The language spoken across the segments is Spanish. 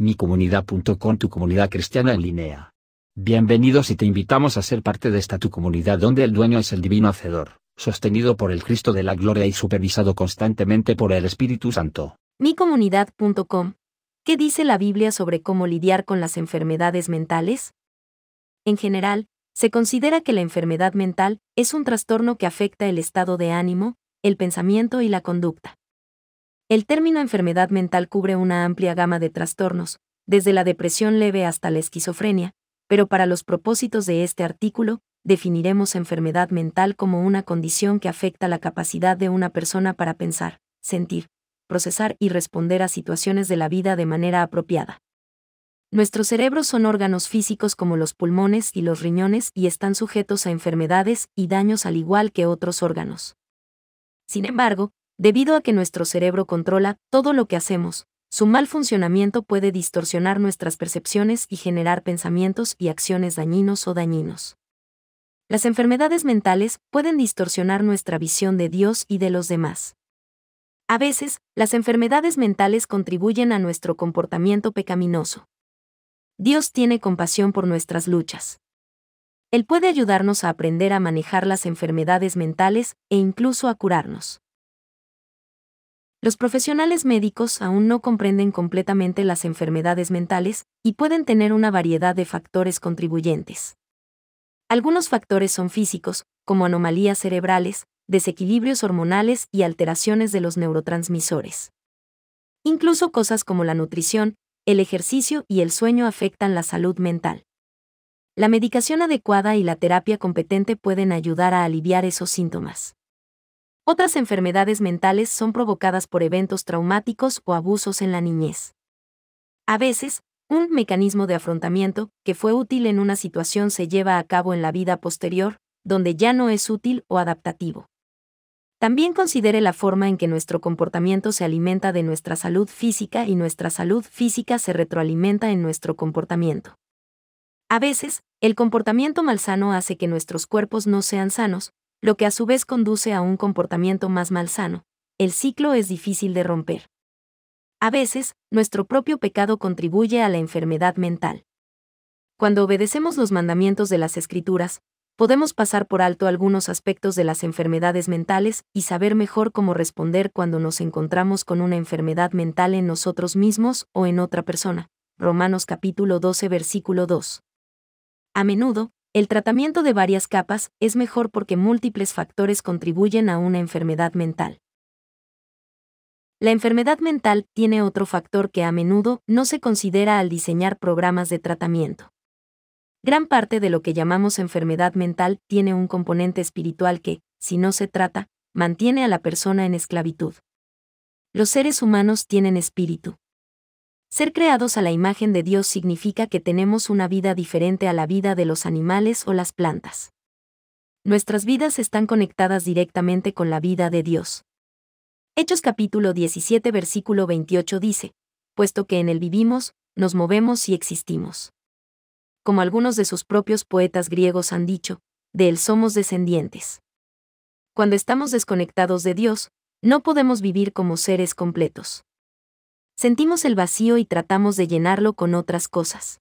micomunidad.com tu comunidad cristiana en línea. Bienvenidos y te invitamos a ser parte de esta tu comunidad donde el dueño es el divino hacedor, sostenido por el Cristo de la gloria y supervisado constantemente por el Espíritu Santo. Micomunidad.com ¿Qué dice la Biblia sobre cómo lidiar con las enfermedades mentales? En general, se considera que la enfermedad mental es un trastorno que afecta el estado de ánimo, el pensamiento y la conducta. El término enfermedad mental cubre una amplia gama de trastornos, desde la depresión leve hasta la esquizofrenia, pero para los propósitos de este artículo, definiremos enfermedad mental como una condición que afecta la capacidad de una persona para pensar, sentir, procesar y responder a situaciones de la vida de manera apropiada. Nuestros cerebros son órganos físicos como los pulmones y los riñones y están sujetos a enfermedades y daños al igual que otros órganos. Sin embargo, Debido a que nuestro cerebro controla todo lo que hacemos, su mal funcionamiento puede distorsionar nuestras percepciones y generar pensamientos y acciones dañinos o dañinos. Las enfermedades mentales pueden distorsionar nuestra visión de Dios y de los demás. A veces, las enfermedades mentales contribuyen a nuestro comportamiento pecaminoso. Dios tiene compasión por nuestras luchas. Él puede ayudarnos a aprender a manejar las enfermedades mentales e incluso a curarnos. Los profesionales médicos aún no comprenden completamente las enfermedades mentales y pueden tener una variedad de factores contribuyentes. Algunos factores son físicos, como anomalías cerebrales, desequilibrios hormonales y alteraciones de los neurotransmisores. Incluso cosas como la nutrición, el ejercicio y el sueño afectan la salud mental. La medicación adecuada y la terapia competente pueden ayudar a aliviar esos síntomas. Otras enfermedades mentales son provocadas por eventos traumáticos o abusos en la niñez. A veces, un mecanismo de afrontamiento que fue útil en una situación se lleva a cabo en la vida posterior, donde ya no es útil o adaptativo. También considere la forma en que nuestro comportamiento se alimenta de nuestra salud física y nuestra salud física se retroalimenta en nuestro comportamiento. A veces, el comportamiento malsano hace que nuestros cuerpos no sean sanos, lo que a su vez conduce a un comportamiento más malsano. El ciclo es difícil de romper. A veces, nuestro propio pecado contribuye a la enfermedad mental. Cuando obedecemos los mandamientos de las escrituras, podemos pasar por alto algunos aspectos de las enfermedades mentales y saber mejor cómo responder cuando nos encontramos con una enfermedad mental en nosotros mismos o en otra persona. Romanos capítulo 12 versículo 2. A menudo, el tratamiento de varias capas es mejor porque múltiples factores contribuyen a una enfermedad mental. La enfermedad mental tiene otro factor que a menudo no se considera al diseñar programas de tratamiento. Gran parte de lo que llamamos enfermedad mental tiene un componente espiritual que, si no se trata, mantiene a la persona en esclavitud. Los seres humanos tienen espíritu, ser creados a la imagen de Dios significa que tenemos una vida diferente a la vida de los animales o las plantas. Nuestras vidas están conectadas directamente con la vida de Dios. Hechos capítulo 17 versículo 28 dice, puesto que en él vivimos, nos movemos y existimos. Como algunos de sus propios poetas griegos han dicho, de él somos descendientes. Cuando estamos desconectados de Dios, no podemos vivir como seres completos sentimos el vacío y tratamos de llenarlo con otras cosas.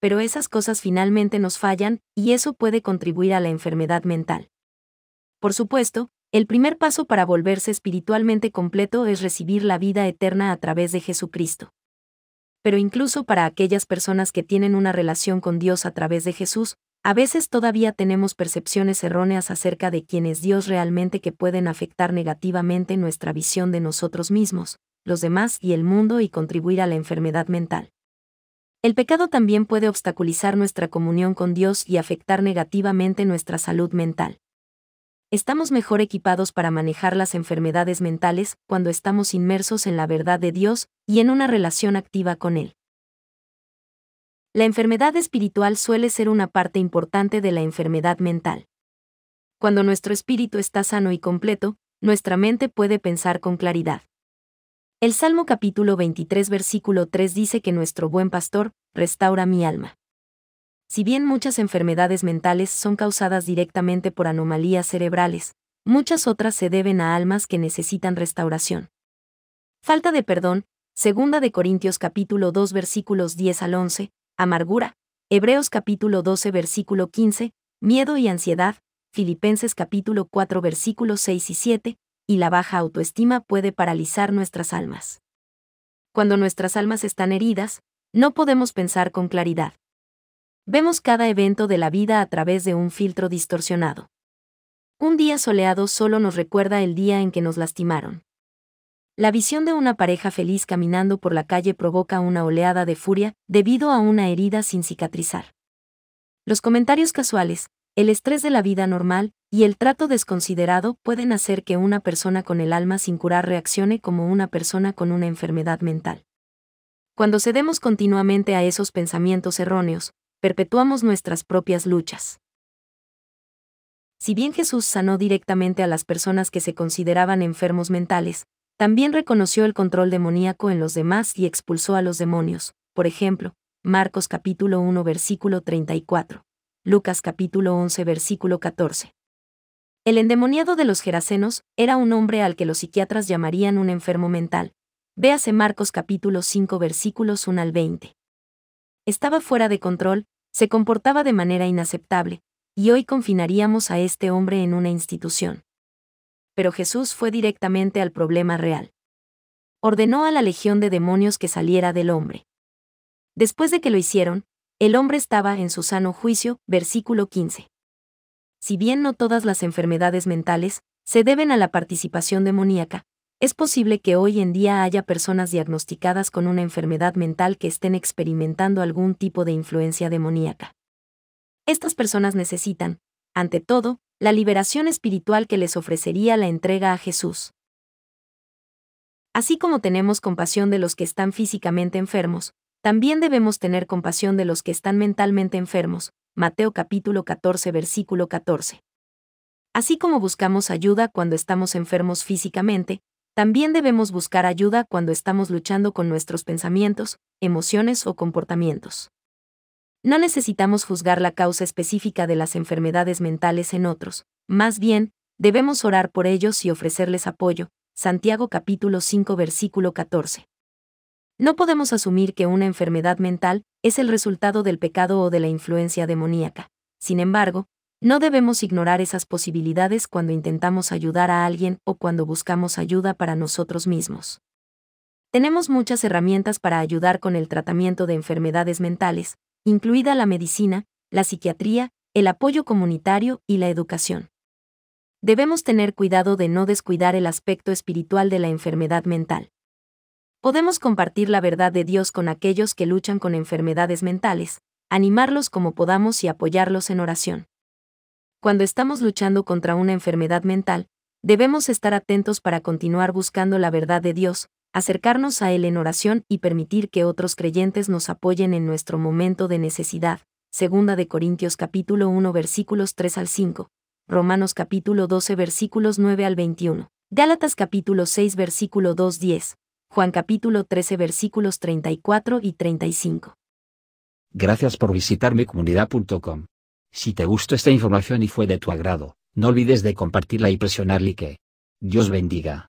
Pero esas cosas finalmente nos fallan, y eso puede contribuir a la enfermedad mental. Por supuesto, el primer paso para volverse espiritualmente completo es recibir la vida eterna a través de Jesucristo. Pero incluso para aquellas personas que tienen una relación con Dios a través de Jesús, a veces todavía tenemos percepciones erróneas acerca de quién es Dios realmente que pueden afectar negativamente nuestra visión de nosotros mismos, los demás y el mundo y contribuir a la enfermedad mental. El pecado también puede obstaculizar nuestra comunión con Dios y afectar negativamente nuestra salud mental. Estamos mejor equipados para manejar las enfermedades mentales cuando estamos inmersos en la verdad de Dios y en una relación activa con Él. La enfermedad espiritual suele ser una parte importante de la enfermedad mental. Cuando nuestro espíritu está sano y completo, nuestra mente puede pensar con claridad. El Salmo capítulo 23 versículo 3 dice que nuestro buen pastor restaura mi alma. Si bien muchas enfermedades mentales son causadas directamente por anomalías cerebrales, muchas otras se deben a almas que necesitan restauración. Falta de perdón, segunda de Corintios capítulo 2 versículos 10 al 11, amargura, Hebreos capítulo 12 versículo 15, miedo y ansiedad, Filipenses capítulo 4 versículos 6 y 7, y la baja autoestima puede paralizar nuestras almas. Cuando nuestras almas están heridas, no podemos pensar con claridad. Vemos cada evento de la vida a través de un filtro distorsionado. Un día soleado solo nos recuerda el día en que nos lastimaron. La visión de una pareja feliz caminando por la calle provoca una oleada de furia debido a una herida sin cicatrizar. Los comentarios casuales, el estrés de la vida normal, y el trato desconsiderado pueden hacer que una persona con el alma sin curar reaccione como una persona con una enfermedad mental. Cuando cedemos continuamente a esos pensamientos erróneos, perpetuamos nuestras propias luchas. Si bien Jesús sanó directamente a las personas que se consideraban enfermos mentales, también reconoció el control demoníaco en los demás y expulsó a los demonios, por ejemplo, Marcos capítulo 1 versículo 34, Lucas capítulo 11 versículo 14. El endemoniado de los gerasenos era un hombre al que los psiquiatras llamarían un enfermo mental. Véase Marcos capítulo 5 versículos 1 al 20. Estaba fuera de control, se comportaba de manera inaceptable, y hoy confinaríamos a este hombre en una institución. Pero Jesús fue directamente al problema real. Ordenó a la legión de demonios que saliera del hombre. Después de que lo hicieron, el hombre estaba en su sano juicio, versículo 15 si bien no todas las enfermedades mentales se deben a la participación demoníaca, es posible que hoy en día haya personas diagnosticadas con una enfermedad mental que estén experimentando algún tipo de influencia demoníaca. Estas personas necesitan, ante todo, la liberación espiritual que les ofrecería la entrega a Jesús. Así como tenemos compasión de los que están físicamente enfermos, también debemos tener compasión de los que están mentalmente enfermos, Mateo capítulo 14 versículo 14. Así como buscamos ayuda cuando estamos enfermos físicamente, también debemos buscar ayuda cuando estamos luchando con nuestros pensamientos, emociones o comportamientos. No necesitamos juzgar la causa específica de las enfermedades mentales en otros, más bien, debemos orar por ellos y ofrecerles apoyo. Santiago capítulo 5 versículo 14. No podemos asumir que una enfermedad mental es el resultado del pecado o de la influencia demoníaca. Sin embargo, no debemos ignorar esas posibilidades cuando intentamos ayudar a alguien o cuando buscamos ayuda para nosotros mismos. Tenemos muchas herramientas para ayudar con el tratamiento de enfermedades mentales, incluida la medicina, la psiquiatría, el apoyo comunitario y la educación. Debemos tener cuidado de no descuidar el aspecto espiritual de la enfermedad mental. Podemos compartir la verdad de Dios con aquellos que luchan con enfermedades mentales, animarlos como podamos y apoyarlos en oración. Cuando estamos luchando contra una enfermedad mental, debemos estar atentos para continuar buscando la verdad de Dios, acercarnos a Él en oración y permitir que otros creyentes nos apoyen en nuestro momento de necesidad. Segunda de Corintios capítulo 1 versículos 3 al 5, Romanos capítulo 12 versículos 9 al 21, Gálatas capítulo 6 versículo 2 10, Juan capítulo 13 versículos 34 y 35. Gracias por visitar comunidad.com. Si te gustó esta información y fue de tu agrado, no olvides de compartirla y presionar like. Dios bendiga.